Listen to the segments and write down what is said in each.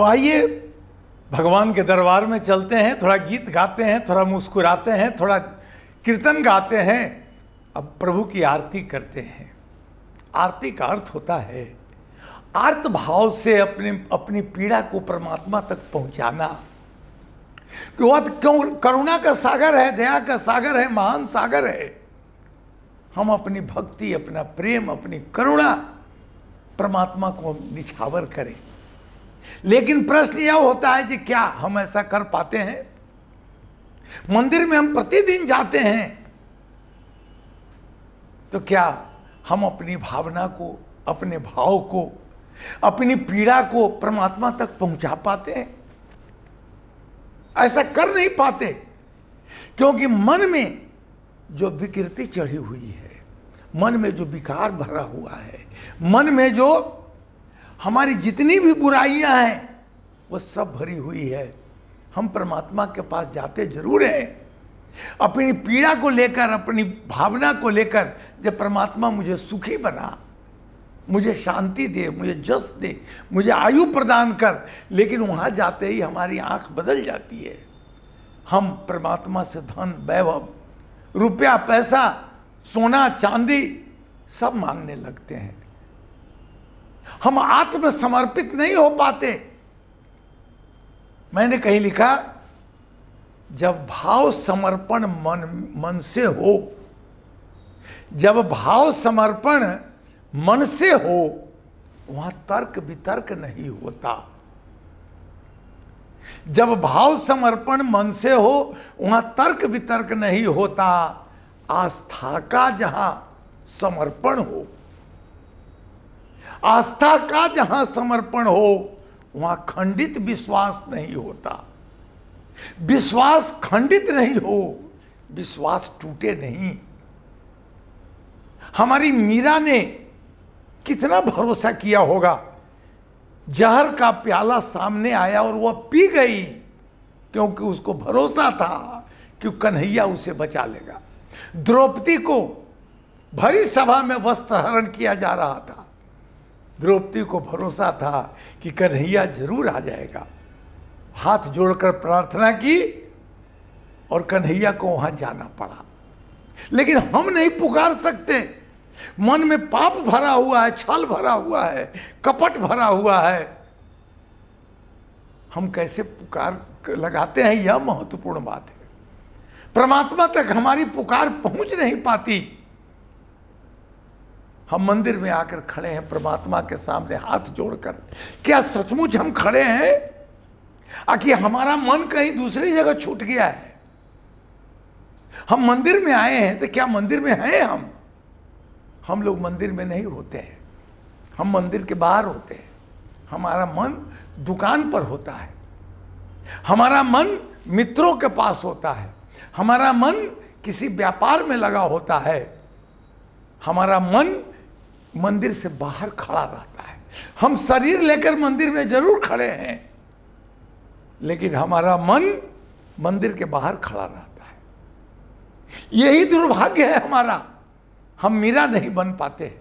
तो आइए भगवान के दरबार में चलते हैं थोड़ा गीत गाते हैं थोड़ा मुस्कुराते हैं थोड़ा कीर्तन गाते हैं अब प्रभु की आरती करते हैं आरती का अर्थ होता है आर्त भाव से अपने अपनी पीड़ा को परमात्मा तक पहुंचाना कि वह क्यों करुणा का सागर है दया का सागर है महान सागर है हम अपनी भक्ति अपना प्रेम अपनी करुणा परमात्मा को निछावर करें लेकिन प्रश्न यह होता है कि क्या हम ऐसा कर पाते हैं मंदिर में हम प्रतिदिन जाते हैं तो क्या हम अपनी भावना को अपने भाव को अपनी पीड़ा को परमात्मा तक पहुंचा पाते हैं ऐसा कर नहीं पाते क्योंकि मन में जो विकृति चढ़ी हुई है मन में जो विकार भरा हुआ है मन में जो हमारी जितनी भी बुराइयां हैं वो सब भरी हुई है हम परमात्मा के पास जाते जरूर हैं अपनी पीड़ा को लेकर अपनी भावना को लेकर जब परमात्मा मुझे सुखी बना मुझे शांति दे मुझे जस दे मुझे आयु प्रदान कर लेकिन वहाँ जाते ही हमारी आँख बदल जाती है हम परमात्मा से धन वैभव रुपया पैसा सोना चांदी सब मांगने लगते हैं हम आत्मसमर्पित नहीं हो पाते मैंने कहीं लिखा जब भाव समर्पण मन मन से हो जब भाव समर्पण मन से हो वहां तर्क वितर्क नहीं होता जब भाव समर्पण मन से हो वहां तर्क वितर्क नहीं होता आस्था का जहां समर्पण हो आस्था का जहां समर्पण हो वहां खंडित विश्वास नहीं होता विश्वास खंडित नहीं हो विश्वास टूटे नहीं हमारी मीरा ने कितना भरोसा किया होगा जहर का प्याला सामने आया और वह पी गई क्योंकि उसको भरोसा था कि कन्हैया उसे बचा लेगा द्रौपदी को भरी सभा में वस्त्र हरण किया जा रहा था द्रौपदी को भरोसा था कि कन्हैया जरूर आ जाएगा हाथ जोड़कर प्रार्थना की और कन्हैया को वहां जाना पड़ा लेकिन हम नहीं पुकार सकते मन में पाप भरा हुआ है छल भरा हुआ है कपट भरा हुआ है हम कैसे पुकार लगाते हैं यह महत्वपूर्ण बात है परमात्मा तक हमारी पुकार पहुंच नहीं पाती हम मंदिर में आकर खड़े हैं परमात्मा के सामने हाथ जोड़कर क्या सचमुच हम खड़े हैं आखिर हमारा मन कहीं दूसरी जगह छूट गया है हम मंदिर में आए हैं तो क्या मंदिर में हैं हम हम लोग मंदिर में नहीं होते हैं हम मंदिर के बाहर होते हैं हमारा मन दुकान पर होता है हमारा मन मित्रों के पास होता है हमारा मन किसी व्यापार में लगा होता है हमारा मन मंदिर से बाहर खड़ा रहता है हम शरीर लेकर मंदिर में जरूर खड़े हैं लेकिन हमारा मन मंदिर के बाहर खड़ा रहता है यही दुर्भाग्य है हमारा हम मीरा नहीं बन पाते हैं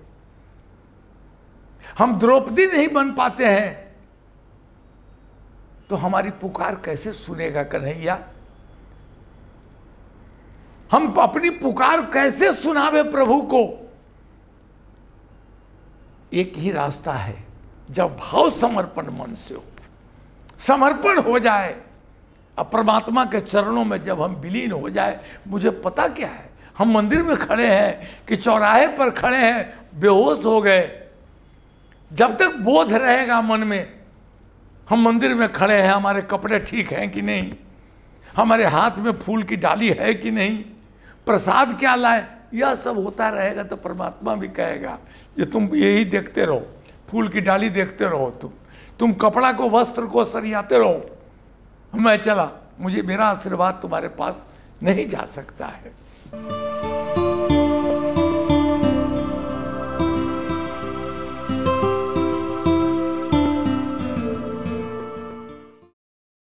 हम द्रौपदी नहीं बन पाते हैं तो हमारी पुकार कैसे सुनेगा कन्हैया हम अपनी पुकार कैसे सुनावे प्रभु को एक ही रास्ता है जब भाव समर्पण मन से हो समर्पण हो जाए अब परमात्मा के चरणों में जब हम विलीन हो जाए मुझे पता क्या है हम मंदिर में खड़े हैं कि चौराहे पर खड़े हैं बेहोश हो गए जब तक बोध रहेगा मन में हम मंदिर में खड़े हैं हमारे कपड़े ठीक हैं कि नहीं हमारे हाथ में फूल की डाली है कि नहीं प्रसाद क्या लाए यह सब होता रहेगा तो परमात्मा भी कहेगा ये तुम यही देखते रहो फूल की डाली देखते रहो तुम तुम कपड़ा को वस्त्र को सरियाते रहो मैं चला मुझे मेरा आशीर्वाद तुम्हारे पास नहीं जा सकता है